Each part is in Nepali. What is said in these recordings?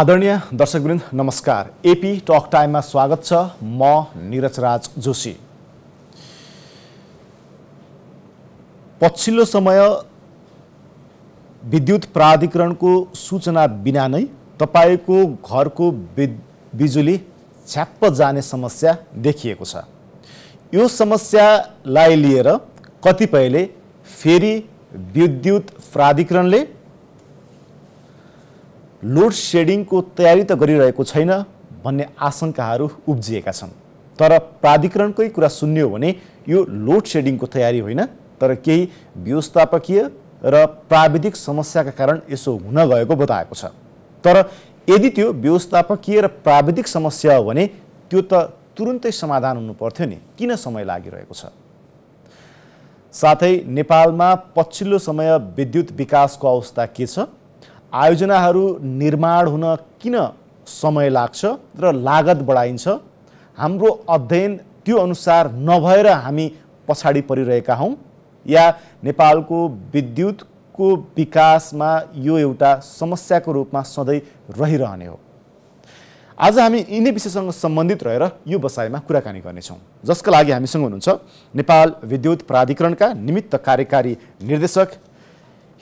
आदरणीय दर्शकवृन्द नमस्कार एपी टक टाइममा स्वागत छ म निरजराज जोशी पछिल्लो समय विद्युत प्राधिकरणको सूचना बिना नै तपाईँको घरको बिजुली छ्याप्प जाने समस्या देखिएको छ यो समस्यालाई लिएर कतिपयले फेरि विद्युत प्राधिकरणले लोड सेडिङको तयारी त गरिरहेको छैन भन्ने आशंकाहरू उब्जिएका छन् तर प्राधिकरणकै कुरा सुन्यो भने यो लोड सेडिङको तयारी होइन तर केही व्यवस्थापकीय र प्राविधिक समस्याका कारण यसो हुन गएको बताएको छ तर यदि त्यो व्यवस्थापकीय र प्राविधिक समस्या हो भने त्यो त तुरुन्तै समाधान हुनु पर्थ्यो नि किन समय लागिरहेको छ साथै नेपालमा पछिल्लो समय विद्युत विकासको अवस्था के छ आयोजनाहरू निर्माण हुन किन समय लाग्छ र लागत बढाइन्छ हाम्रो अध्ययन त्यो अनुसार नभएर हामी पछाडि परिरहेका हौँ या नेपालको विद्युतको विकासमा यो एउटा समस्याको रूपमा सधैँ रहिरहने हो आज हामी यिनै विषयसँग सम्बन्धित रहेर यो बसाइमा कुराकानी गर्नेछौँ जसका लागि हामीसँग हुनुहुन्छ नेपाल विद्युत प्राधिकरणका निमित्त कार्यकारी निर्देशक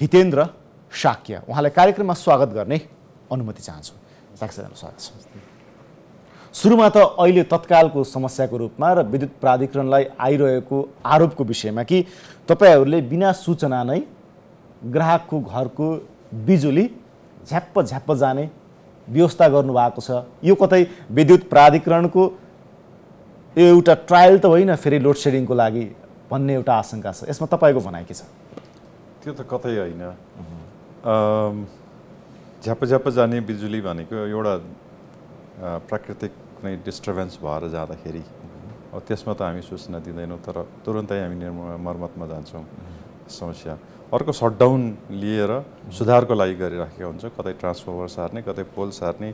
हितेन्द्र शाक्य उहाँलाई कार्यक्रममा स्वागत गर्ने अनुमति चाहन्छु स्वागत छ सुरुमा त अहिले तत्कालको समस्याको रूपमा र विद्युत प्राधिकरणलाई आइरहेको आरोपको विषयमा कि तपाईँहरूले बिना सूचना नै ग्राहकको घरको बिजुली झ्याप्प झ्याप्प जाने व्यवस्था गर्नुभएको छ यो कतै विद्युत प्राधिकरणको यो एउटा ट्रायल त होइन फेरि लोड सेडिङको लागि भन्ने एउटा आशंका छ यसमा तपाईँको भनाइ के छ त्यो त कतै होइन झ्याप झ्याप जाने बिजुली भनेको एउटा प्राकृतिक कुनै डिस्टर्बेन्स भएर जाँदाखेरि त्यसमा त हामी सूचना दिँदैनौँ तर तुरन्तै हामी निर्म मर्मतमा जान्छौँ समस्या अर्को सटडाउन लिएर सुधारको लागि गरिराखेको हुन्छ कतै ट्रान्सफर्मर सार्ने कतै पोल सार्ने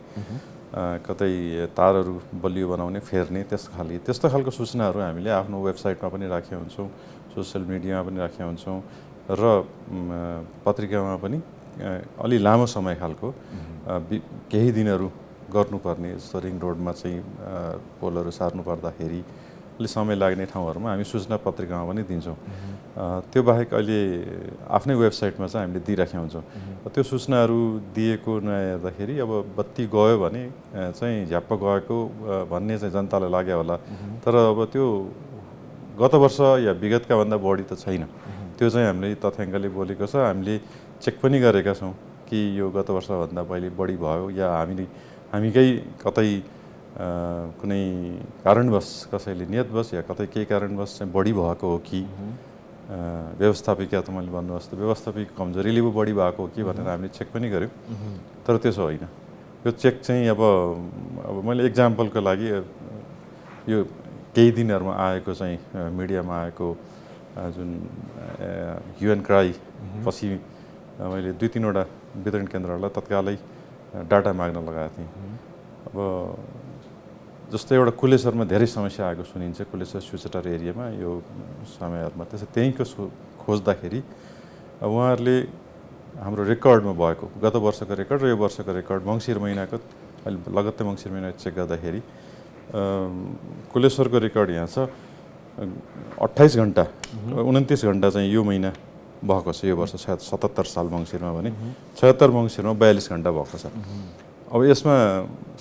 कतै तारहरू बलियो बनाउने फेर्ने त्यस खालि त्यस्तो खालको सूचनाहरू हामीले आफ्नो वेबसाइटमा पनि राखेका हुन्छौँ सोसियल मिडियामा पनि राखेका हुन्छौँ र पत्रिकामा पनि अलि लामो समय खालको केही दिनहरू गर्नुपर्ने जस्तो रिङ रोडमा चाहिँ पोलहरू सार्नु पर्दाखेरि अलिक समय लाग्ने ठाउँहरूमा हामी सूचना पत्रिकामा पनि दिन्छौँ त्यो बाहेक अहिले आफ्नै वेबसाइटमा चाहिँ हामीले दिइराखेका हुन्छौँ त्यो सूचनाहरू दिएको नहेर्दाखेरि अब बत्ती गयो भने चाहिँ झ्याप्प गएको भन्ने चाहिँ जनतालाई लाग्यो होला तर अब त्यो गत वर्ष या विगतका भन्दा बढी त छैन त्यो चाहिँ हामीले तथ्याङ्कले बोलेको छ हामीले चेक पनि गरेका छौँ कि यो गत वर्षभन्दा पहिले बढी भयो या हामीले हामीकै कतै कुनै कारणवश कसैले नियतवश या कतै केही कारणवश चाहिँ बढी भएको हो कि व्यवस्थापिक या मैले भन्नुहोस् त व्यवस्थापिक कमजोरीले पो बढी भएको हो कि भनेर हामीले चेक पनि गऱ्यौँ तर त्यसो होइन यो चेक चाहिँ अब अब मैले इक्जाम्पलको लागि यो केही दिनहरूमा आएको चाहिँ मिडियामा आएको जुन युएन क्राई पछि मैले दुई तिनवटा वितरण केन्द्रहरूलाई तत्कालै डाटा माग्न लगाएको थिएँ अब जस्तै एउटा कुलेश्वरमा धेरै समस्या आएको सुनिन्छ कुलेश्वर स्विचटार एरियामा यो समयहरूमा त्यसै त्यहीँको खोज्दाखेरि उहाँहरूले हाम्रो रेकर्डमा भएको गत वर्षको रेकर्ड र यो वर्षको रेकर्ड मङ्सिर महिनाको अहिले लगत्तै मङ्सिर महिना चेक गर्दाखेरि कुलेश्वरको रेकर्ड यहाँ छ अट्ठाइस घन्टा उन्तिस घन्टा चाहिँ यो महिना भएको छ यो वर्ष सायद सतहत्तर साल मङ्सिरमा भने छत्तर मङ्सिरमा बयालिस घन्टा भएको छ अब यसमा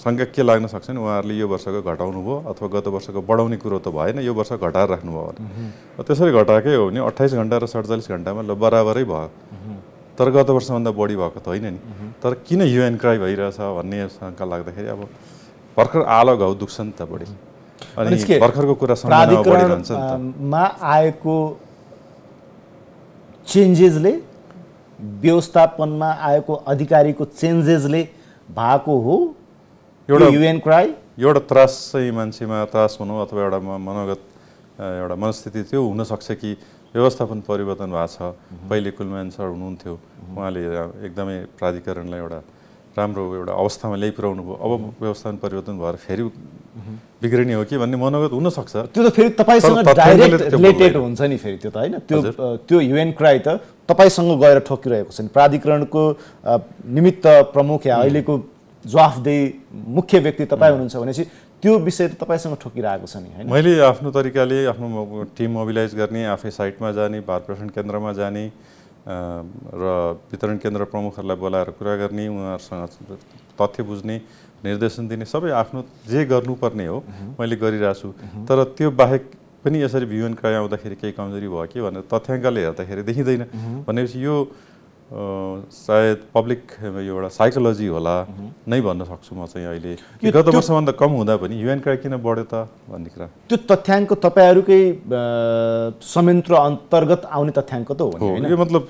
शङ्का के लाग्न सक्छ नि उहाँहरूले यो वर्षको घटाउनु भयो अथवा गत वर्षको बढाउने कुरो त भएन यो वर्ष घटाएर राख्नुभयो भने त्यसरी घटाएकै हो भने अट्ठाइस घन्टा र सडचालिस घन्टामा ल बराबरै भयो तर गत वर्षभन्दा बढी भएको त होइन नि तर किन युएन क्राई भइरहेछ भन्ने शङ्का लाग्दाखेरि अब भर्खर आलो घाउ दुख्छ नि त बढी अनि भर्खरको कुरा मा आएको चेन्जेसले व्यवस्थापनमा आएको अधिकारीको चेन्जेसले भएको हो एउटा युएन क्राई एउटा त्रास चाहिँ मान्छेमा त्रास हुनु अथवा एउटा मनोगत एउटा मनस्थिति त्यो हुनसक्छ कि व्यवस्थापन परिवर्तन भएको छ पहिले कुलमान सर हुनुहुन्थ्यो उहाँले एकदमै प्राधिकरणलाई एउटा राम्रो एउटा अवस्थामा ल्याइपुऱ्याउनु भयो अब व्यवस्थापन परिवर्तन भएर फेरि बिग्रिने हो कि भन्ने मनोगत हुनसक्छ त्यो त फेरि तपाईँसँग डाइरेक्ट रिलेटेड हुन्छ नि फेरि त्यो त होइन त्यो त्यो युएन क्राइ त तपाईँसँग गएर ठोकिरहेको छ नि प्राधिकरणको निमित्त प्रमुख या अहिलेको जवाफदेही मुख्य व्यक्ति तपाईँ हुनुहुन्छ भनेपछि त्यो विषय त तपाईँसँग ठोकिरहेको छ नि होइन मैले आफ्नो तरिकाले आफ्नो टिम मोबिलाइज गर्ने आफै साइटमा जाने भार केन्द्रमा जाने र वितरण केन्द्र प्रमुखहरूलाई बोलाएर कुरा गर्ने उहाँहरूसँग तथ्य बुझ्ने निर्देशन दिने सबै आफ्नो जे गर्नुपर्ने हो मैले गरिरहेको छु तर त्यो बाहेक पनि यसरी भ्युएन क्राय आउँदाखेरि केही कमजोरी भयो कि भनेर तथ्याङ्कले हेर्दाखेरि देखिँदैन भनेपछि यो सायद पब्लिक यो एउटा साइकोलोजी होला नै भन्न सक्छु म चाहिँ अहिले गत वर्षभन्दा कम हुँदा पनि युएन क्राइ किन बढ्यो त भन्ने कुरा त्यो तथ्याङ्क तपाईँहरूकै संयन्त्र अन्तर्गत आउने तथ्याङ्क त हो यो मतलब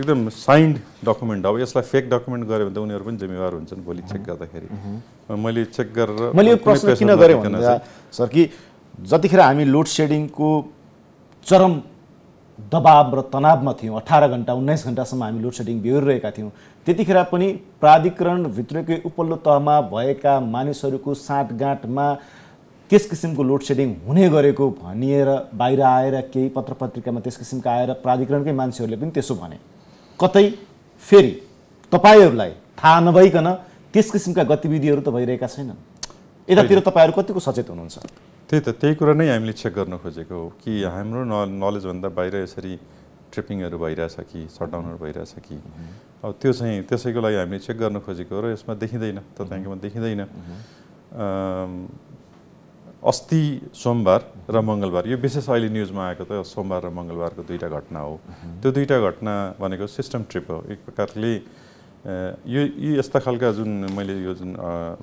एकदम साइन्ड डकुमेन्ट अब यसलाई फेक डकुमेन्ट गऱ्यो भने त उनीहरू पनि जिम्मेवार हुन्छन् भोलि चेक गर्दाखेरि मैले चेक गरेर मैले यो प्रश्न किन गरेँ सर कि जतिखेर हामी लोड सेडिङको चरम दबाब र तनावमा थियौँ अठार घन्टा उन्नाइस घन्टासम्म हामी लोड सेडिङ बिहोरिरहेका थियौँ त्यतिखेर पनि प्राधिकरणभित्रकै उपल्लो तहमा भएका मानिसहरूको साँठगाँठमा त्यस किसिमको लोड सेडिङ हुने गरेको भनिएर बाहिर आएर केही पत्र पत्रिकामा त्यस किसिमका आएर प्राधिकरणकै मान्छेहरूले पनि त्यसो भने कतै फेरि तपाईँहरूलाई थाहा नभइकन त्यस किसिमका गतिविधिहरू त भइरहेका छैनन् यतातिर तपाईँहरू कतिको सचेत हुनुहुन्छ त्यही त त्यही कुरा नै हामीले चेक गर्न खोजेको हो कि हाम्रो न नलेजभन्दा बाहिर यसरी ट्रिपिङहरू भइरहेछ कि सटडाउनहरू भइरहेछ कि अब त्यो चाहिँ त्यसैको लागि हामीले चेक गर्न खोजेको र यसमा देखिँदैन त त्यहाँकोमा देखिँदैन अस्ति सोमबार र मङ्गलबार यो विशेष अहिले न्युजमा आएको त सोमबार र मङ्गलबारको दुईवटा घटना हो त्यो दुईवटा घटना भनेको सिस्टम ट्रिप हो एक प्रकारले यो यी यस्ता खालका जुन मैले यो जुन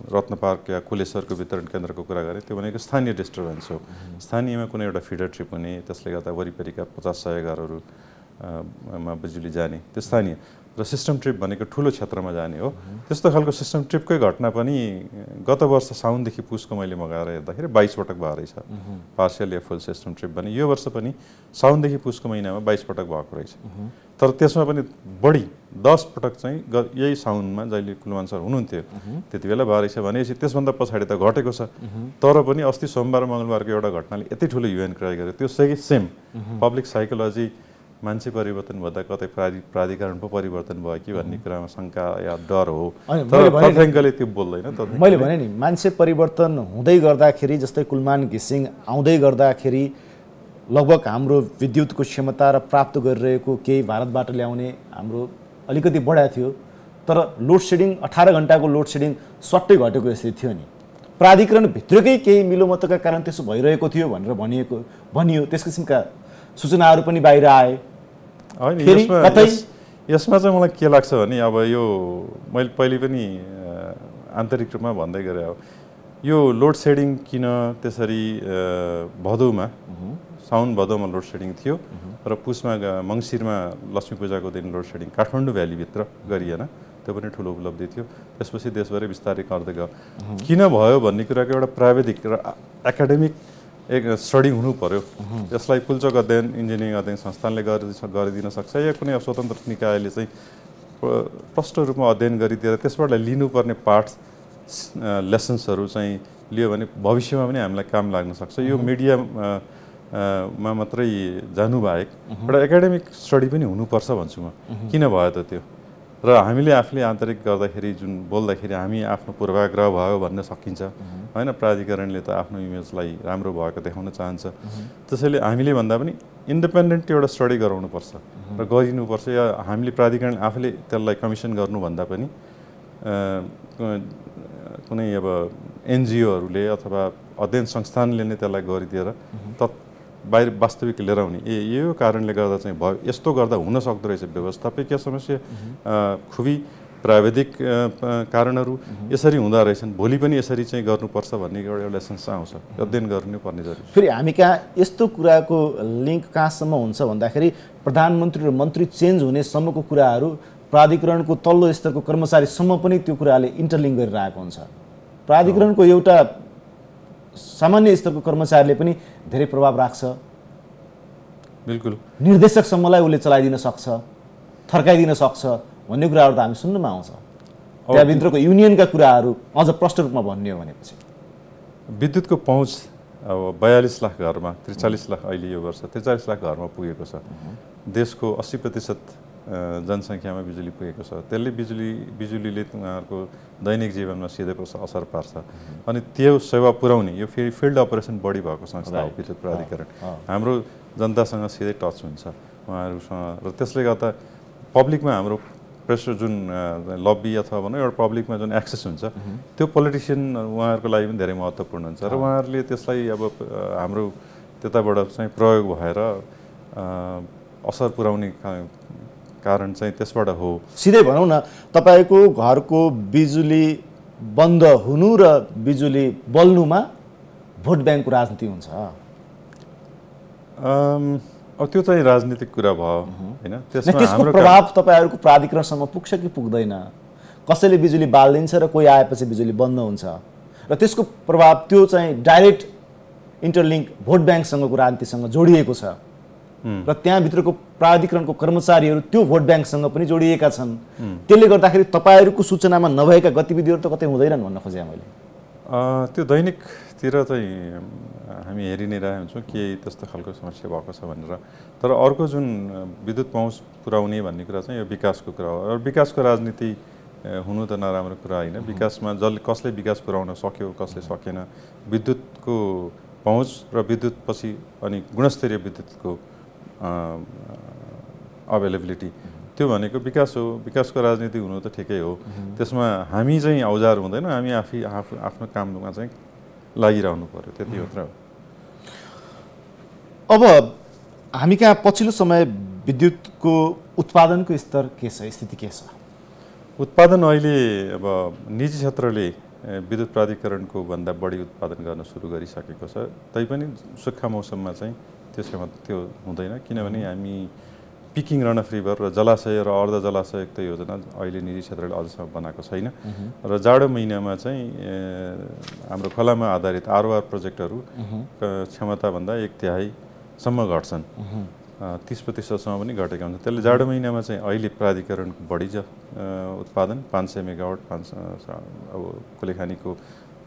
रत्न पार्क या कुलेश्वरको वितरण केन्द्रको कुरा गरेँ त्यो भनेको स्थानीय डिस्टर्बेन्स हो स्थानीयमा कुनै एउटा फिडर ट्रिप हुने त्यसले गर्दा वरिपरिका पचास सय घरहरूमा बिजुली जाने त्यो स्थानीय र सिस्टम ट्रिप भनेको ठुलो क्षेत्रमा जाने हो त्यस्तो खालको सिस्टम ट्रिपकै घटना पनि गत वर्ष साउनदेखि पुसको मैले मगाएर हेर्दाखेरि बाइसपटक भएको रहेछ पार्सियल या फुल सिस्टम ट्रिप भने यो वर्ष पनि साउनदेखि पुसको महिनामा बाइसपटक भएको रहेछ तर त्यसमा पनि बढी दस पटक चाहिँ यही साउनमा जहिले कुलमान सर हुनुहुन्थ्यो त्यति बेला बारिस भनेपछि त्यसभन्दा पछाडि त घटेको छ तर पनि अस्ति सोमबार मङ्गलबारको एउटा घटनाले यति ठुलो युएन क्राई गर्यो त्यो सही सेम पब्लिक साइकोलोजी मान्छे परिवर्तन भन्दा कतै प्राधिकरण पो परिवर्तन भयो कि भन्ने कुरामा शङ्का या डर हो त्यो बोल्दैन मैले भने नि मान्छे परिवर्तन हुँदै गर्दाखेरि जस्तै कुलमान घिसिङ आउँदै गर्दाखेरि लगभग हाम्रो विद्युतको क्षमता र प्राप्त गरिरहेको केही भारतबाट ल्याउने हाम्रो अलिकति बढाएको थियो तर लोड सेडिङ अठार घन्टाको लोड सेडिङ सट्टै घटेको यस्तै थियो नि प्राधिकरणभित्रकै केही मिलोमतोका कारण त्यसो भइरहेको थियो भनेर भनिएको भनियो त्यस किसिमका सूचनाहरू पनि बाहिर आए यसमा चाहिँ मलाई के लाग्छ भने अब यो मैले पहिले पनि आन्तरिक रूपमा भन्दै गरेँ अब यो लोड सेडिङ किन त्यसरी भदौमा साउन भदौमा लोड सेडिङ थियो र पुसमा मङ्सिरमा लक्ष्मी पूजाको दिन लोड सेडिङ काठमाडौँ भ्यालीभित्र गरिएन त्यो पनि ठुलो उपलब्धि थियो त्यसपछि देशभरि बिस्तारै गर्दै गयो किन भयो भन्ने कुराको एउटा प्राविधिक र एकाडेमिक एक स्टडी हुनु पऱ्यो यसलाई कुल्चोक अध्ययन इन्जिनियरिङ अध्ययन संस्थानले गरिदिन सक्छ या कुनै स्वतन्त्र निकायले चाहिँ प्रष्ट रूपमा अध्ययन गरिदिएर त्यसबाट लिनुपर्ने पार्ट्स लेसन्सहरू चाहिँ लियो भने भविष्यमा पनि हामीलाई काम लाग्न सक्छ यो मिडिया मा मात्रै जानुबाहेक एउटा एकाडेमिक स्टडी पनि हुनुपर्छ भन्छु म किन भयो त त्यो र हामीले आफूले आन्तरिक गर्दाखेरि जुन बोल्दाखेरि हामी आफ्नो पूर्वाग्रह भयो भन्न सकिन्छ होइन प्राधिकरणले त आफ्नो इमेजलाई राम्रो भएको देखाउन चाहन्छ त्यसैले हामीले भन्दा पनि इन्डिपेन्डेन्ट एउटा स्टडी गराउनुपर्छ र गरिनुपर्छ या हामीले प्राधिकरण आफूले त्यसलाई कमिसन गर्नुभन्दा पनि कुनै अब एनजिओहरूले अथवा अध्ययन संस्थानले नै त्यसलाई गरिदिएर तत् बाहिर वास्तविक लिएर आउने ए यो कारणले गर्दा चाहिँ भयो यस्तो गर्दा हुन सक्दो रहेछ व्यवस्थापकीय समस्या खुबी प्राविधिक कारणहरू यसरी हुँदो रहेछन् भोलि पनि यसरी चाहिँ गर्नुपर्छ भन्ने एउटा एउटा संस्था आउँछ अध्ययन गर्नु पर्ने जरुरी फेरि हामी कहाँ यस्तो कुराको लिङ्क कहाँसम्म हुन्छ भन्दाखेरि प्रधानमन्त्री र मन्त्री चेन्ज हुनेसम्मको कुराहरू प्राधिकरणको तल्लो स्तरको कर्मचारीसम्म पनि त्यो कुराले इन्टरलिङ्क गरिरहेको हुन्छ प्राधिकरणको एउटा सामान्य स्तरको कर्मचारीले पनि धेरै प्रभाव राख्छ बिल्कुल निर्देशक उसले चलाइदिन सक्छ थर्काइदिन सक्छ भन्ने कुराहरू त हामी सुन्नमा आउँछ त्यहाँभित्रको युनियनका कुराहरू अझ प्रष्ट रूपमा भन्ने हो भनेपछि विद्युतको पहुँच अब बयालिस लाख घरमा त्रिचालिस लाख अहिले यो वर्ष त्रिचालिस लाख घरमा पुगेको छ देशको अस्सी प्रतिशत जनसङ्ख्यामा बिजुली पुगेको छ त्यसले बिजुली बिजुलीले उहाँहरूको दैनिक जीवनमा सिधै असर पार्छ अनि त्यो सेवा पुर्याउने यो फेरि फिल्ड अपरेसन बढी भएको संस्था हो विद्युत प्राधिकरण हाम्रो जनतासँग सिधै टच हुन्छ उहाँहरूसँग र त्यसले गर्दा पब्लिकमा हाम्रो प्रेसर जुन लबी अथवा भनौँ एउटा पब्लिकमा जुन एक्सेस हुन्छ त्यो पोलिटिसियन उहाँहरूको लागि पनि धेरै महत्त्वपूर्ण हुन्छ र उहाँहरूले त्यसलाई अब हाम्रो त्यताबाट चाहिँ प्रयोग भएर असर पुर्याउने कारण चाहिँ त्यसबाट हो सिधै भनौँ न तपाईँको घरको बिजुली बन्द हुनु र बिजुली बल्नुमा भोट ब्याङ्कको राजनीति हुन्छ अब त्यो चाहिँ राजनीतिक कुरा भयो होइन त्यसको प्रभाव तपाईँहरूको प्राधिकरणसम्म पुग्छ कि पुग्दैन कसैले बिजुली बालिदिन्छ र कोही आएपछि बिजुली बन्द हुन्छ र त्यसको प्रभाव त्यो चाहिँ डाइरेक्ट इन्टरलिङ्क भोट ब्याङ्कसँगको राजनीतिसँग जोडिएको छ र त्यहाँभित्रको प्राधिकरणको कर्मचारीहरू त्यो भोट ब्याङ्कसँग पनि जोडिएका छन् त्यसले गर्दाखेरि तपाईँहरूको सूचनामा नभएका गतिविधिहरू त कतै हुँदैनन् भन्न खोजेँ मैले त्यो दैनिकतिर चाहिँ हामी हेरि नै रहेका हुन्छौँ केही त्यस्तो खालको समस्या भएको छ भनेर तर अर्को जुन विद्युत पहुँच पुर्याउने भन्ने कुरा चाहिँ यो विकासको कुरा हो र विकासको राजनीति हुनु त नराम्रो कुरा होइन विकासमा जसले कसले विकास पुर्याउन सक्यो कसले सकेन विद्युतको पहुँच र विद्युतपछि अनि गुणस्तरीय विद्युतको अभाइलेबिलिटी त्यो भनेको विकास हो विकासको राजनीति हुनु त ठिकै हो त्यसमा हामी चाहिँ औजार हुँदैन हामी आफै आफू आफ्नो काममा चाहिँ लागिरहनु पऱ्यो त्यति मात्र हो अब हामी कहाँ पछिल्लो समय विद्युतको उत्पादनको स्तर के छ स्थिति के छ उत्पादन अहिले अब निजी क्षेत्रले विद्युत प्राधिकरणको भन्दा बढी उत्पादन गर्न सुरु गरिसकेको छ तैपनि सुक्खा मौसममा चाहिँ त्यसोमा त्यो हुँदैन किनभने हामी पिकिङ अफ रिभर र जलाशय र अर्ध जलाशयुक्त योजना अहिले निजी क्षेत्रले अझसम्म बनाएको छैन र जाडो महिनामा चाहिँ हाम्रो खोलामा आधारित आरओआर प्रोजेक्टहरू क्षमताभन्दा एक तिहाईसम्म घट्छन् तिस प्रतिशतसम्म पनि घटेका हुन्छ त्यसले जाडो महिनामा चाहिँ अहिले प्राधिकरणको बढी उत्पादन पाँच सय मेगावाट पाँच अब कोलेखानीको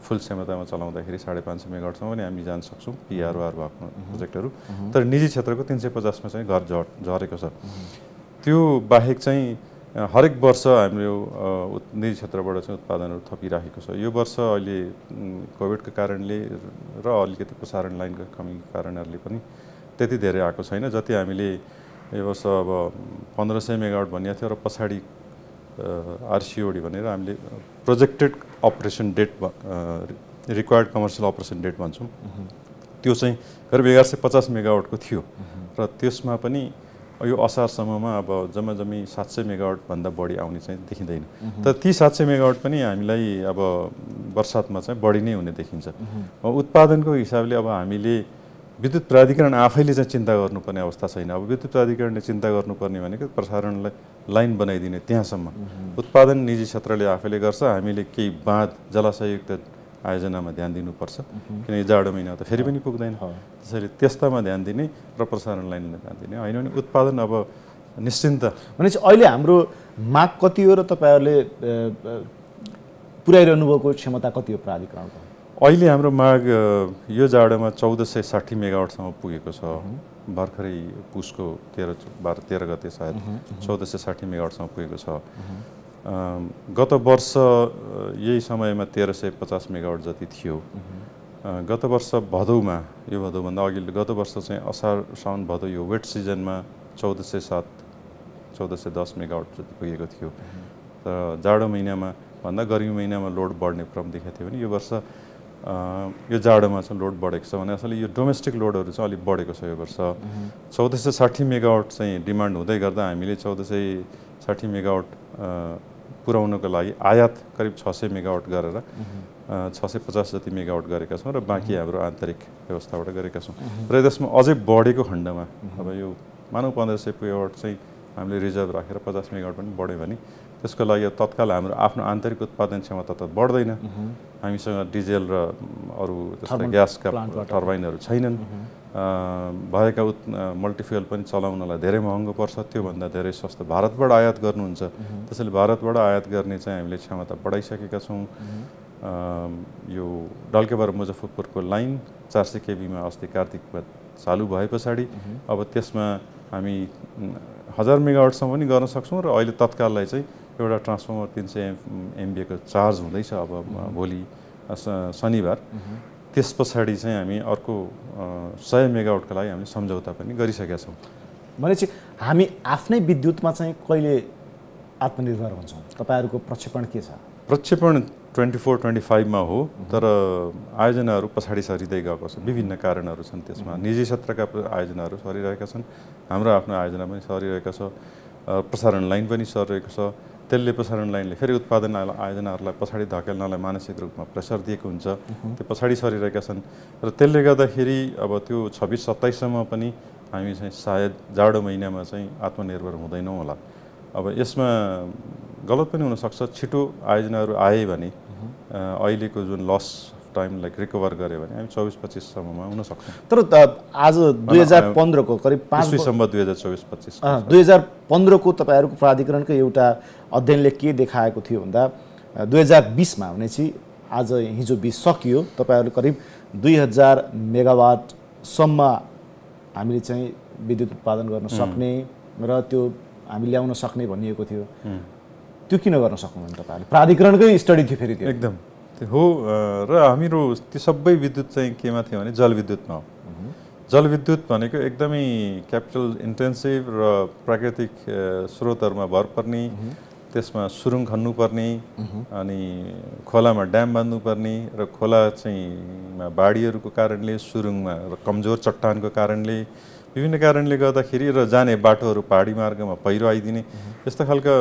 फुल क्षमतामा चलाउँदाखेरि साढे पाँच सय मेगाटसम्म पनि हामी जान सक्छौँ पिआरओआर भएको प्रोजेक्टहरू तर निजी क्षेत्रको तिन सय पचासमा चाहिँ घर झरेको छ त्यो बाहेक चाहिँ हरेक वर्ष हाम्रो निजी क्षेत्रबाट चाहिँ उत्पादनहरू थपिराखेको छ यो वर्ष अहिले कोभिडको कारणले र अलिकति प्रसारण लाइनको कमीको कारणहरूले पनि त्यति धेरै आएको छैन जति हामीले यो वर्ष अब पन्ध्र सय मेगावट भनिएको थियो र पछाडि आरसिओडी भनेर हामीले projected operation date required commercial operation date भन्छौँ त्यो चाहिँ करिब एघार सय पचास मेगावटको थियो र त्यसमा पनि यो असारसम्ममा अब जम्मा जम्मी सात सय मेगावटभन्दा बढी आउने चाहिँ देखिँदैन तर ती सात सय मेगावट पनि हामीलाई अब बर्सातमा चाहिँ बढी नै हुने देखिन्छ उत्पादनको हिसाबले अब हामीले विद्युत प्राधिकरण आफैले चाहिँ चिन्ता गर्नुपर्ने अवस्था छैन अब विद्युत प्राधिकरणले चिन्ता गर्नुपर्ने भनेको प्रसारणलाई लाइन बनाइदिने त्यहाँसम्म उत्पादन निजी क्षेत्रले आफैले गर्छ हामीले केही बाँध जलाशयुक्त आयोजनामा ध्यान दिनुपर्छ किनकि जाडो महिना त फेरि पनि पुग्दैन त्यसरी त्यस्तामा ध्यान दिने र प्रसारण लाइनमा ध्यान दिने होइन भने उत्पादन अब निश्चिन्त भनेपछि अहिले हाम्रो माग कति हो र तपाईँहरूले पुर्याइरहनु भएको क्षमता कति हो प्राधिकरणको अहिले हाम्रो माग यो जाडोमा चौध सय साठी मेगावटसम्म पुगेको छ भर्खरै पुसको तेह्र बाह्र तेह्र गते सायद चौध सय साठी मेगावटसम्म पुगेको छ गत वर्ष यही समयमा तेह्र सय पचास मेगावट जति थियो गत वर्ष भदौमा यो भदौभन्दा अघिल्लो गत वर्ष चाहिँ असार साउन भदौ यो वेट सिजनमा चौध सय सात चौध सय दस मेगावट जति पुगेको थियो तर जाडो महिनामा भन्दा गर्मी महिनामा लोड बढ्ने क्रम देखेको थियो भने यो वर्ष यो जाडोमा चाहिँ लोड बढेको छ भने असल यो डोमेस्टिक लोडहरू चाहिँ अलिक बढेको छ यो वर्ष चौध सय साठी मेगावट चाहिँ डिमान्ड हुँदै गर्दा हामीले चौध सय साठी मेगावट पुर्याउनको लागि आयात करिब छ सय मेगावट गरेर छ सय पचास जति मेगावट गरेका छौँ र बाँकी हाम्रो आन्तरिक व्यवस्थाबाट गरेका छौँ र यसमा अझै बढेको खण्डमा अब यो मानव पन्ध्र सय चाहिँ हामीले रिजर्भ राखेर पचास मेगावट पनि बढ्यो भने त्यसको लागि तत्काल हाम्रो आफ्नो आन्तरिक उत्पादन क्षमता त बढ्दैन हामीसँग डिजेल र अरू ग्यासका टर्बाइनहरू छैनन् भएका उत् मल्टिफ्युल पनि चलाउनलाई धेरै महँगो पर्छ त्योभन्दा धेरै सस्तो भारतबाट आयात गर्नुहुन्छ त्यसैले भारतबाट आयात गर्ने चाहिँ हामीले क्षमता बढाइसकेका छौँ यो डल्केबार मुजफ्फरपुरको लाइन चार सय केबीमा अस्ति कार्तिकमा चालु भए पछाडि अब त्यसमा हामी हजार मेगावटसम्म पनि गर्न सक्छौँ र अहिले तत्काललाई चाहिँ एउटा ट्रान्सफर्मर तिन सय एमबिएको चार्ज हुँदैछ अब भोलि शनिबार त्यस पछाडि चाहिँ हामी अर्को सय मेगावटको लागि हामीले सम्झौता पनि गरिसकेका छौँ भनेपछि हामी आफ्नै विद्युतमा चाहिँ कहिले आत्मनिर्भर हुन्छौँ तपाईँहरूको प्रक्षेपण के छ प्रक्षेपण ट्वेन्टी फोर ट्वेन्टी फाइभमा हो तर आयोजनाहरू पछाडि सरिँदै गएको छ विभिन्न कारणहरू छन् त्यसमा निजी क्षेत्रका आयोजनाहरू सरिरहेका छन् हाम्रो आफ्नो आयोजना पनि सरिरहेको छ प्रसारण लाइन पनि सरिरहेको छ त्यसले प्रसारण लाइनले फेरि उत्पादन आयोजनाहरूलाई पछाडि धकेल्नलाई मानसिक रूपमा प्रेसर दिएको हुन्छ त्यो पछाडि सरिरहेका छन् र त्यसले गर्दाखेरि अब त्यो छब्बिस सत्ताइससम्म पनि हामी चाहिँ सायद जाडो महिनामा चाहिँ आत्मनिर्भर हुँदैनौँ होला अब यसमा गलत पनि हुनसक्छ छिटो आयोजनाहरू आए भने अहिलेको जुन लस टाइमलाई रिकभर गऱ्यो भने हामी चौबिस पच्चिससम्ममा हुन सक्छौँ तर आज दुई हजार पन्ध्रको करिब पाँच दुई हजार चौबिस पच्चिस दुई हजार पन्ध्रको तपाईँहरूको प्राधिकरणको एउटा अध्ययनले के देखाएको थियो भन्दा दुई हजार बिसमा भनेपछि आज हिजो बिस सकियो तपाईँहरू करिब दुई हजार मेगावाटसम्म हामीले चाहिँ विद्युत उत्पादन गर्न सक्ने र त्यो हामी ल्याउन सक्ने भनिएको थियो त्यो किन गर्न सक्नुहुन्छ तपाईँहरूले प्राधिकरणकै स्टडी थियो फेरि त्यो एकदम त्यो हो र हामीहरू त्यो सबै विद्युत चाहिँ केमा थियो भने जलविद्युतमा हो जलविद्युत भनेको एकदमै क्यापिटल इन्टेन्सिभ र प्राकृतिक स्रोतहरूमा भर पर्ने त्यसमा सुरुङ खन्नुपर्ने अनि खोलामा ड्याम बाँध्नुपर्ने र खोला चाहिँमा बाढीहरूको कारणले सुरुङमा कमजोर चट्टानको कारणले विभिन्न कारणले गर्दाखेरि र जाने बाटोहरू पहाडी मार्गमा पहिरो आइदिने यस्तो खालका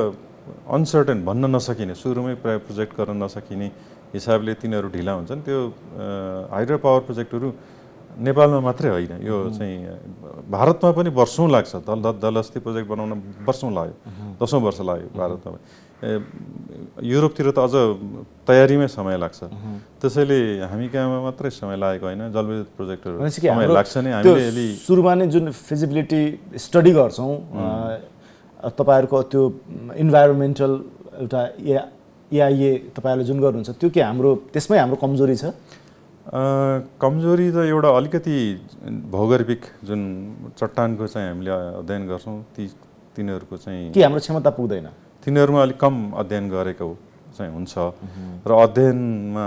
अनसर्टेन भन्न नसकिने सुरुमै प्रोजेक्ट गर्न नसकिने हिसाबले तिनीहरू ढिला हुन्छन् त्यो हाइड्रो पावर प्रोजेक्टहरू नेपालमा मात्रै होइन यो चाहिँ भारतमा पनि वर्षौँ लाग्छ दल दलस्ती प्रोजेक्ट बनाउन वर्षौँ लाग्यो दसौँ वर्ष लाग्यो भारतमा युरोपतिर त अझ तयारीमै समय लाग्छ त्यसैले हामी कहाँमा मात्रै समय लागेको होइन जलविद्युत प्रोजेक्टहरू समय लाग्छ नै हामीले सुरुमा नै जुन फिजिबिलिटी स्टडी गर्छौँ तपाईँहरूको त्यो इन्भाइरोमेन्टल एउटा एआइए तपाईँहरूले जुन गर्नुहुन्छ त्यो के हाम्रो त्यसमै हाम्रो कमजोरी छ कमजोरी त एउटा अलिकति भौगर्भिक जुन चट्टानको चाहिँ हामीले अध्ययन गर्छौँ ती तिनीहरूको चाहिँ के हाम्रो क्षमता पुग्दैन तिनीहरूमा अलिक कम अध्ययन गरेको हो चाहिँ हुन्छ र अध्ययनमा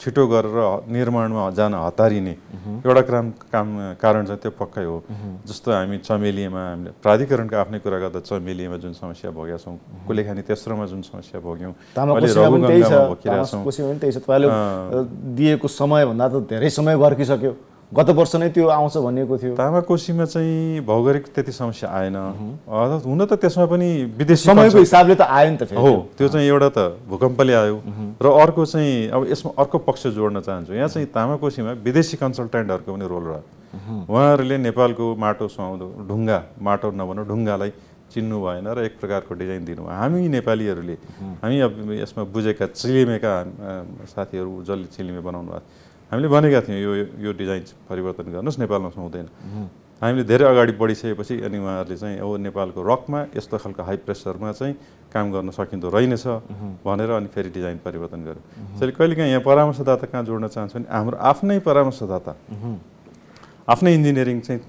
छिटो गरेर निर्माणमा जान हतारिने एउटा काम काम कारण चाहिँ त्यो पक्कै हो जस्तो हामी चमेलीमा हामीले प्राधिकरणको आफ्नै कुरा गर्दा चमेलीमा जुन समस्या भोगेका छौँ कुलेखानी तेस्रोमा जुन समस्या भोग्यौँ दिएको समयभन्दा त धेरै समय गर्किसक्यो गत वर्ष नै त्यो आउँछ भनिएको थियो तामाकोसीमा चाहिँ भौगोलिक त्यति समस्या आएन हुन त त्यसमा पनि विदेशी समयको हिसाबले त आयो नि त हो त्यो चाहिँ एउटा त भूकम्पले आयो र अर्को चाहिँ अब यसमा अर्को पक्ष जोड्न चाहन्छु यहाँ चाहिँ तामाकोसीमा विदेशी कन्सल्टेन्टहरूको पनि रोल रह्यो उहाँहरूले नेपालको माटो सुहाउँदो ढुङ्गा माटो नभनौँ ढुङ्गालाई चिन्नु भएन र एक प्रकारको डिजाइन दिनु हामी नेपालीहरूले हामी अब यसमा बुझेका चिलिमेका साथीहरू जसले चिलिमे बनाउनु भएको हामीले भनेका थियौँ यो यो डिजाइन परिवर्तन गर्नुहोस् नेपालमा हुँदैन हामीले धेरै अगाडि बढिसकेपछि अनि उहाँहरूले चाहिँ अब नेपालको रकमा यस्तो खालको हाई प्रेसरमा चाहिँ काम गर्न सकिँदो रहेनछ भनेर अनि फेरि डिजाइन परिवर्तन गर्यो त्यसैले कहिलेकाहीँ यहाँ परामर्शदाता कहाँ जोड्न चाहन्छु भने हाम्रो आफ्नै परामर्शदाता आफ्नै इन्जिनियरिङ चाहिँ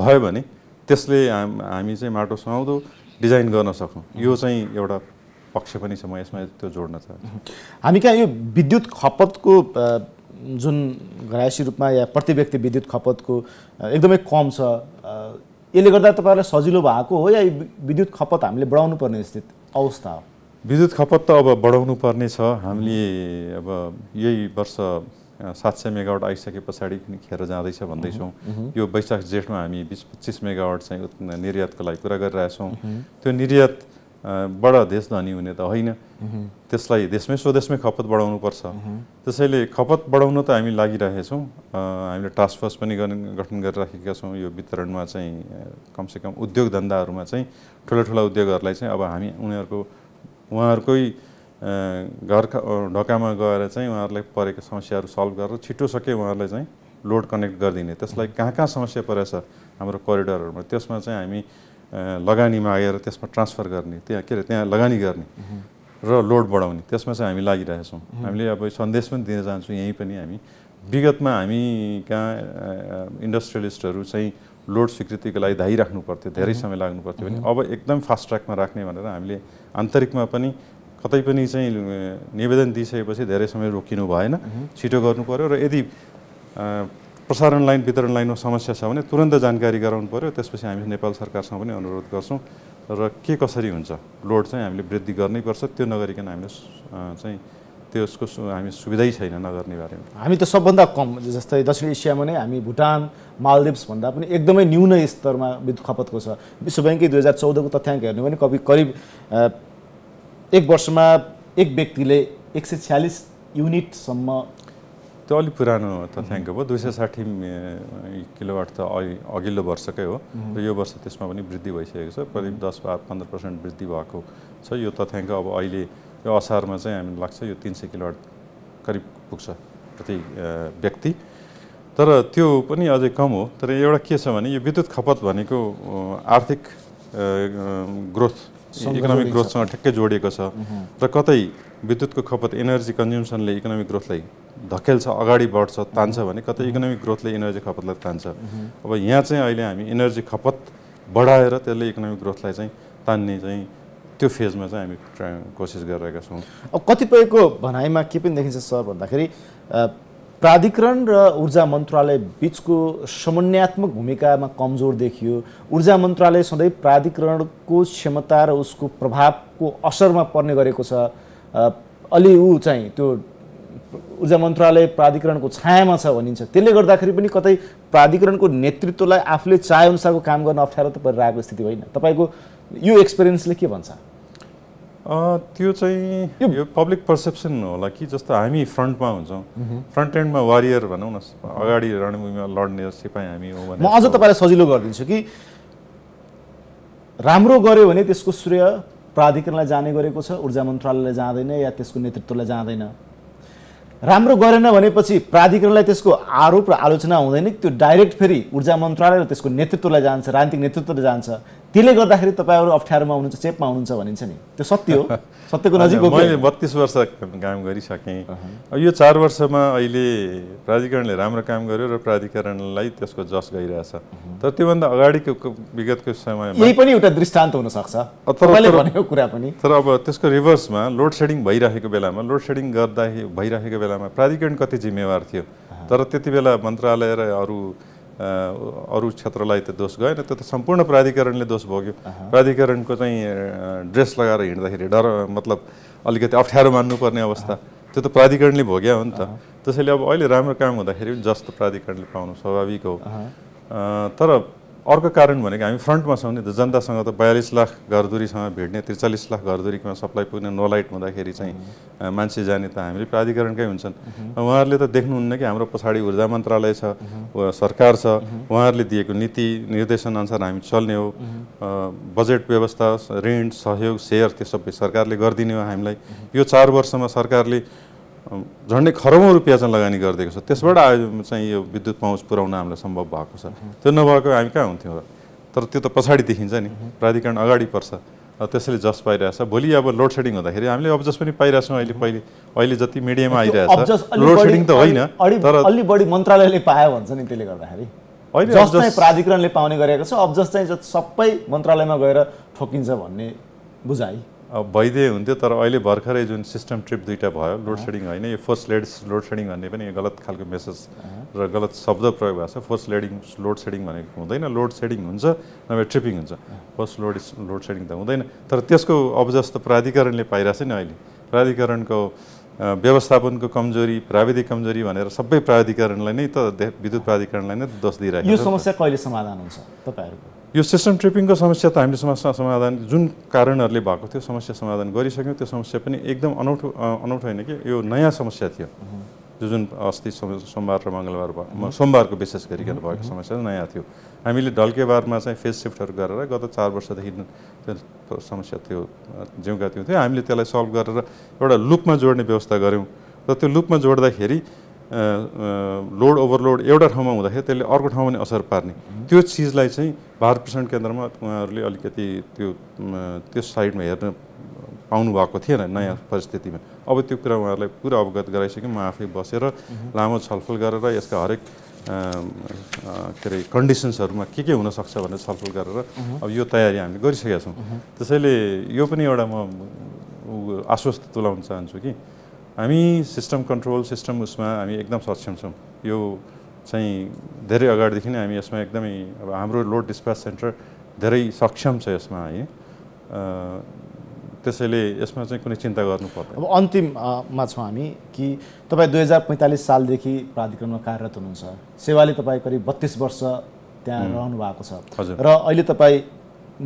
भयो भने त्यसले हामी चाहिँ माटो सुहाउँदो डिजाइन गर्न सकौँ यो चाहिँ एउटा पक्ष पनि छ म यसमा त्यो जोड्न चाहन्छु हामी कहाँ यो विद्युत खपतको जुन घरायसी रूपमा या प्रति व्यक्ति विद्युत खपतको एकदमै कम छ यसले गर्दा तपाईँहरूलाई सजिलो भएको हो या विद्युत खपत हामीले बढाउनु पर्ने स्थिति अवस्था हो विद्युत खपत त अब बढाउनु पर्ने छ हामीले अब यही वर्ष सात सय मेगावट आइसके पछाडि खेर जाँदैछ भन्दैछौँ यो वैशाख जेठमा हामी बिस पच्चिस मेगावट चाहिँ निर्यातको लागि कुरा गरिरहेछौँ त्यो निर्यात बडा देश धनी हुने त होइन त्यसलाई देशमै स्वदेशमै खपत बढाउनुपर्छ त्यसैले खपत बढाउन त हामी लागिरहेछौँ हामीले टास्क फोर्स पनि गर्ने गठन गरिराखेका छौँ यो वितरणमा चाहिँ कमसेकम उद्योग धन्दाहरूमा चाहिँ ठुला ठुला उद्योगहरूलाई चाहिँ अब हामी उनीहरूको उहाँहरूकै घर ढोकामा गएर चाहिँ उहाँहरूलाई परेको समस्याहरू सल्भ गरेर छिटो सके उहाँहरूलाई चाहिँ लोड कनेक्ट गरिदिने त्यसलाई कहाँ कहाँ समस्या परेछ हाम्रो करिडरहरूमा त्यसमा चाहिँ हामी लगानीमा आएर त्यसमा ट्रान्सफर गर्ने त्यहाँ के अरे त्यहाँ लगानी गर्ने र लोड बढाउने त्यसमा चाहिँ हामी लागिरहेछौँ हामीले अब सन्देश पनि दिन चाहन्छौँ यहीँ पनि हामी विगतमा हामी कहाँ इन्डस्ट्रियलिस्टहरू चाहिँ लोड स्वीकृतिको लागि धाइराख्नु पर्थ्यो धेरै समय लाग्नु पर्थ्यो भने अब एकदम फास्ट ट्र्याकमा राख्ने भनेर हामीले आन्तरिकमा पनि कतै पनि चाहिँ निवेदन दिइसकेपछि धेरै समय रोकिनु भएन छिटो गर्नु पऱ्यो र यदि प्रसारण लाइन वितरण लाइनमा समस्या छ भने तुरन्त जानकारी गराउनु पऱ्यो त्यसपछि हामी नेपाल सरकारसँग पनि अनुरोध गर्छौँ र के कसरी हुन्छ लोड चाहिँ हामीले वृद्धि गर्नैपर्छ त्यो नगरिकन हामीले चाहिँ त्यसको हामी सुविधै छैन नगर्ने बारेमा हामी त सबभन्दा कम जस्तै दक्षिण एसियामा नै हामी भुटान मालदिप्स भन्दा पनि एकदमै न्यून स्तरमा विद्युत खपतको छ विश्व ब्याङ्ककै दुई हजार चौधको तथ्याङ्क हेर्नु भने कवि करिब एक वर्षमा एक व्यक्तिले एक सय छ्यालिस युनिटसम्म त्यो अलिक पुरानो तथ्याङ्क भयो दुई सय साठी किलोवाट त अघिल्लो वर्षकै हो र यो वर्ष त्यसमा पनि वृद्धि भइसकेको छ करिब दस वा पन्ध्र पर्सेन्ट वृद्धि भएको छ यो तथ्याङ्क अब अहिले यो असारमा चाहिँ हामीलाई लाग्छ यो तिन सय किलोवाट करिब पुग्छ प्रति व्यक्ति तर त्यो पनि अझै कम हो तर एउटा के छ भने यो विद्युत खपत भनेको आर्थिक ग्रोथ इकोनोमिक ग्रोथसँग ठ्याक्कै जोडिएको छ र कतै विद्युतको खपत इनर्जी कन्ज्युम्सनले इकोनोमिक ग्रोथलाई धकेल्छ अगाडि बढ्छ तान्छ भने कतै इकोनोमिक ग्रोथले इनर्जी खपतलाई तान्छ अब यहाँ चाहिँ अहिले हामी इनर्जी खपत बढाएर त्यसले इकोनोमिक ग्रोथलाई चाहिँ तान्ने चाहिँ त्यो फेजमा चाहिँ हामी ट्रा कोसिस गरिरहेका छौँ अब कतिपयको भनाइमा के पनि देखिन्छ सर भन्दाखेरि प्राधिकरण र ऊर्जा मन्त्रालय बिचको समन्यात्मक भूमिकामा कमजोर देखियो ऊर्जा मन्त्रालय सधैँ प्राधिकरणको क्षमता र उसको प्रभावको असरमा पर्ने गरेको छ अलि ऊ चाहिँ त्यो ऊर्जा मन्त्रालय प्राधिकरणको छायामा छ भनिन्छ त्यसले गर्दाखेरि पनि कतै प्राधिकरणको नेतृत्वलाई आफूले चाहे अनुसारको काम गर्न अप्ठ्यारो त परिरहेको स्थिति होइन तपाईँको यो एक्सपिरियन्सले के भन्छ त्यो चाहिँ यो पब्लिक पर्सेप्सन होला कि जस्तो हामी फ्रन्टमा हुन्छौँ mhm. फ्रन्ट एन्डमा वारियर भनौँ न अगाडि रणभूमिमा लड्ने सिपाही हामी हो भने म अझ तपाईँलाई सजिलो गरिदिन्छु कि राम्रो गऱ्यो भने त्यसको श्रेय प्राधिकरणलाई जाने गरेको छ ऊर्जा मन्त्रालयलाई जाँदैन या त्यसको नेतृत्वलाई जाँदैन राम्रो गरेन भनेपछि प्राधिकरणलाई त्यसको आरोप र आलोचना हुँदैन त्यो डाइरेक्ट फेरि ऊर्जा मन्त्रालय र त्यसको नेतृत्वलाई जान्छ राजनीतिक नेतृत्वलाई जान्छ त्यसले गर्दाखेरि तपाईँहरू अप्ठ्यारोमा हुनुहुन्छ चेपमा हुनुहुन्छ भनिन्छ नि त्यो सत्य हो सत्यको नजिक मैले बत्तिस वर्ष काम गरिसकेँ यो चार वर्षमा अहिले प्राधिकरणले राम्रो काम गर्यो र प्राधिकरणलाई त्यसको जस गइरहेछ तर त्योभन्दा अगाडिको विगतको समयमा यही पनि एउटा दृष्टान्त हुनसक्छ भनेको कुरा पनि तर अब त्यसको रिभर्समा लोड सेडिङ भइरहेको बेलामा लोड सेडिङ गर्दा भइरहेको बेलामा प्राधिकरण कति जिम्मेवार थियो तर त्यति बेला मन्त्रालय र अरू अरू क्षेत्रलाई त दोष गएन त्यो त सम्पूर्ण प्राधिकरणले दोष भोग्यो प्राधिकरणको चाहिँ ड्रेस लगाएर हिँड्दाखेरि डर मतलब अलिकति अप्ठ्यारो मान्नुपर्ने अवस्था त्यो त प्राधिकरणले भोग्यो हो नि त त्यसैले अब अहिले राम्रो काम हुँदाखेरि पनि जस्तो प्राधिकरणले पाउनु स्वाभाविक हो तर अर्को कारण भनेको हामी फ्रन्टमा छौँ नि त जनतासँग त बयालिस लाख घरधुरीसँग भेट्ने त्रिचालिस लाख घरधुरीमा सप्लाई पुग्ने नो लाइट हुँदाखेरि चाहिँ मान्छे जाने त हामीले प्राधिकरणकै हुन्छन् उहाँहरूले त देख्नुहुन्न कि हाम्रो पछाडि ऊर्जा मन्त्रालय छ सरकार छ उहाँहरूले दिएको नीति निर्देशनअनुसार हामी चल्ने हो बजेट व्यवस्था ऋण सहयोग सेयर त्यो सबै सरकारले गरिदिने हो हामीलाई यो चार वर्षमा सरकारले झन्डै खरौँ रुपियाँ चाहिँ लगानी गरिदिएको छ त्यसबाट आज चाहिँ यो विद्युत पहुँच पुर्याउन हामीलाई सम्भव भएको छ त्यो नभएको हामी कहाँ हुन्थ्यौँ र तर त्यो त पछाडि देखिन्छ नि प्राधिकरण अगाडि पर्छ त्यसैले जस पाइरहेछ भोलि अब लोड सेडिङ हुँदाखेरि हामीले अब जस पनि पाइरहेछौँ अहिले पहिले अहिले जति मिडियामा आइरहेछ लोड सेडिङ त होइन तर अलि बढी मन्त्रालयले पायो भन्छ नि त्यसले गर्दाखेरि अहिले प्राधिकरणले पाउने गरेको छ अब जस चाहिँ सबै मन्त्रालयमा गएर ठोकिन्छ भन्ने बुझाइ भइदिए हुन्थ्यो तर अहिले भर्खरै जुन सिस्टम ट्रिप दुइटा भयो लोड सेडिङ होइन यो फोर्स लेड्स लोड सेडिङ भन्ने पनि गलत खालको मेसेज र गलत शब्द प्रयोग भएको छ फोर्स लेडिङ लोड सेडिङ भनेको हुँदैन लोड सेडिङ हुन्छ नभए ट्रिपिङ हुन्छ फोर्स लोड लोड सेडिङ त हुँदैन तर त्यसको अब जस्तो प्राधिकरणले पाइरहेको छ नि अहिले प्राधिकरणको व्यवस्थापनको कमजोरी प्राविधिक कमजोरी भनेर सबै प्राधिकरणलाई नै त विद्युत प्राधिकरणलाई नै दोष दिइरहेको यो समस्या कहिले समाधान हुन्छ तपाईँहरूको यो सिस्टम ट्रिपिङको समस्या त हामीले समस्या समाधान जुन कारणहरूले भएको थियो समस्या समाधान गरिसक्यौँ त्यो समस्या पनि एकदम अनौठो अनौठो होइन कि यो नयाँ समस्या थियो जो जुन अस्ति सोमबार र मङ्गलबार सोमबारको विशेष गरिकन भएको समस्या नयाँ थियो हामीले ढल्केबारमा चाहिँ फेस सिफ्टहरू गरेर गत चार वर्षदेखि त्यो समस्या थियो जिउका त्यो थियो हामीले त्यसलाई सल्भ गरेर एउटा लुपमा जोड्ने व्यवस्था गऱ्यौँ र त्यो लुपमा जोड्दाखेरि लोड ओभरलोड एउटा ठाउँमा हुँदाखेरि त्यसले अर्को ठाउँमा पनि असर पार्ने त्यो चिजलाई चाहिँ भारत प्रसारण केन्द्रमा उहाँहरूले अलिकति त्यो त्यो साइडमा हेर्न पाउनु पाउनुभएको थिएन नयाँ परिस्थितिमा अब त्यो कुरा उहाँहरूलाई पुरा अवगत गराइसक्यो म आफै बसेर लामो छलफल गरेर यसका हरेक के अरे कन्डिसन्सहरूमा के के हुनसक्छ भनेर छलफल गरेर अब यो तयारी हामीले गरिसकेका छौँ त्यसैले यो पनि एउटा म आश्वस्त तुलाउन चाहन्छु कि हामी सिस्टम कन्ट्रोल सिस्टम उसमा हामी एकदम सक्षम छौँ यो चाहिँ धेरै अगाडिदेखि नै हामी यसमा एकदमै अब हाम्रो लोड डिस्प्याच सेन्टर धेरै सक्षम छ यसमा है त्यसैले यसमा चाहिँ कुनै चिन्ता गर्नु पर्दैन अब अन्तिममा छौँ हामी कि तपाईँ दुई हजार पैँतालिस सालदेखि प्राधिकरणमा कार्यरत हुनुहुन्छ सेवाले तपाईँ करिब बत्तिस वर्ष त्यहाँ रहनु भएको छ र अहिले तपाईँ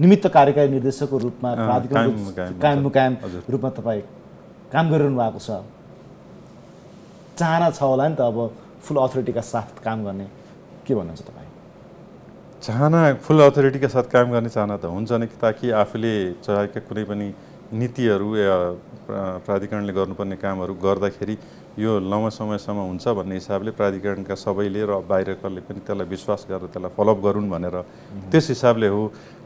निमित्त कार्यकारी निर्देशकको रूपमा प्राधिकरण कायम मुकायम रूपमा तपाईँ काम गरिरहनु भएको छ चाहना छ होला नि त अब फुल अथोरिटीका साथ काम गर्ने के भन्नुहुन्छ तपाईँ चाहना फुल अथोरिटीका साथ काम गर्ने चाहना त हुन्छ नि ताकि आफूले चाहेका कुनै पनि नीतिहरू या प्राधिकरणले गर्नुपर्ने कामहरू गर्दाखेरि यो लामो समयसम्म हुन्छ भन्ने हिसाबले प्राधिकरणका सबैले र बाहिरकाले पनि त्यसलाई विश्वास गरेर त्यसलाई फलोअप गरून् भनेर त्यस हिसाबले हो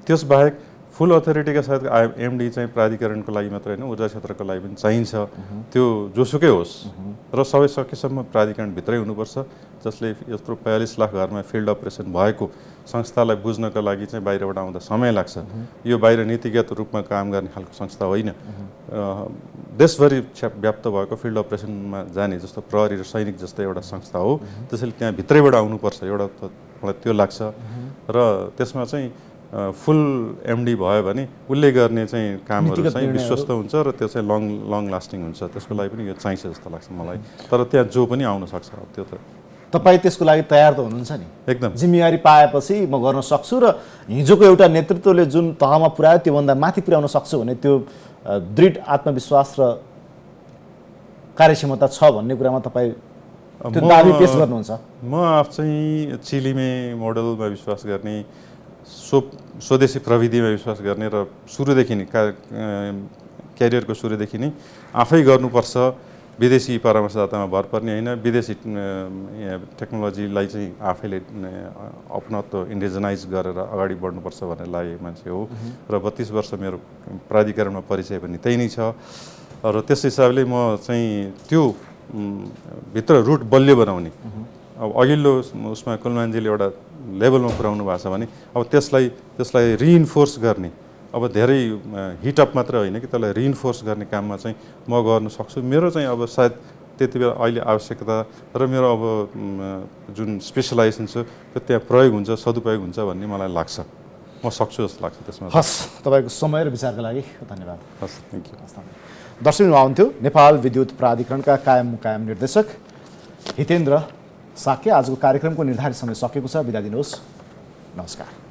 त्यसबाहेक फुल अथोरिटीका साथ एमडी चाहिँ प्राधिकरणको लागि मात्र होइन ऊर्जा क्षेत्रको लागि पनि चाहिन्छ त्यो जोसुकै होस् र सबै सकेसम्म प्राधिकरणभित्रै हुनुपर्छ जसले यत्रो बयालिस लाख घरमा फिल्ड अपरेसन भएको संस्थालाई बुझ्नको लागि चाहिँ बाहिरबाट आउँदा समय लाग्छ यो बाहिर नीतिगत रूपमा काम गर्ने खालको संस्था होइन देशभरि व्याप्त भएको फिल्ड अपरेसनमा जाने जस्तो प्रहरी र सैनिक जस्तो एउटा संस्था हो त्यसैले त्यहाँ भित्रैबाट आउनुपर्छ एउटा त मलाई त्यो लाग्छ र त्यसमा चाहिँ फुल एमडी भयो भने उसले गर्ने चाहिँ कामहरू चाहिँ विश्वस्त हुन्छ र त्यो चाहिँ लङ लङ लास्टिङ हुन्छ त्यसको लागि पनि यो चाहिन्छ जस्तो लाग्छ मलाई तर त्यहाँ जो पनि आउन सक्छ त्यो त तपाईँ त्यसको लागि तयार त हुनुहुन्छ नि एकदम जिम्मेवारी पाएपछि म गर्न सक्छु र हिजोको एउटा नेतृत्वले जुन तहमा पुऱ्यायो त्योभन्दा माथि पुर्याउन सक्छु भने त्यो दृढ आत्मविश्वास र कार्यक्षमता छ भन्ने कुरामा तपाईँ पेस गर्नुहुन्छ म आफ चाहिँ चिलिमे मोडलमा विश्वास गर्ने स्व स्वदेशी प्रविधिमा विश्वास गर्ने र सुरुदेखि नै क्यारियरको सुरुदेखि नै आफै गर्नुपर्छ विदेशी परामर्शदातामा भर पर्ने होइन विदेशी टेक्नोलोजीलाई चाहिँ आफैले अपनत्व इन्डिजनाइज गरेर अगाडि बढ्नुपर्छ भनेर लागेको मान्छे हो र बत्तिस वर्ष मेरो प्राधिकरणमा परिचय पनि त्यही नै छ र त्यस हिसाबले म चाहिँ त्यो भित्र रुट बलियो बनाउने अब अघिल्लो उसमा कुलमानजीले एउटा लेभलमा पुर्याउनु भएको छ भने अब त्यसलाई त्यसलाई रिइन्फोर्स गर्ने अब धेरै हिटअप मात्र होइन कि त्यसलाई रिइन्फोर्स गर्ने काममा चाहिँ म गर्न सक्छु मेरो चाहिँ अब सायद त्यति बेला अहिले आवश्यकता र मेरो अब जुन स्पेसलाइजेसन छ त्यो त्यहाँ प्रयोग हुन्छ सदुपयोग हुन्छ भन्ने मलाई लाग्छ म सक्छु जस्तो लाग्छ त्यसमा हस् तपाईँको समय र विचारको लागि धन्यवाद हस् थ्याङ्क यू दर्शन हुन्थ्यो नेपाल विद्युत प्राधिकरणका कायम मुकायम निर्देशक हितेन्द्र साक्य आजको कार्यक्रमको निर्धारित समय सकेको छ बिदा दिनुहोस् नमस्कार